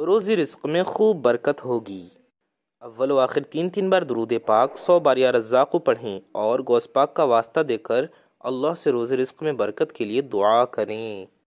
रोज़ी रिस्क में खूब बरकत होगी अव्वल आखिर तीन तीन बार दरूद पाक सौ बार या को पढ़ें और गौस पाक का वास्ता देकर अल्लाह से रोज़ रिस्क में बरकत के लिए दुआ करें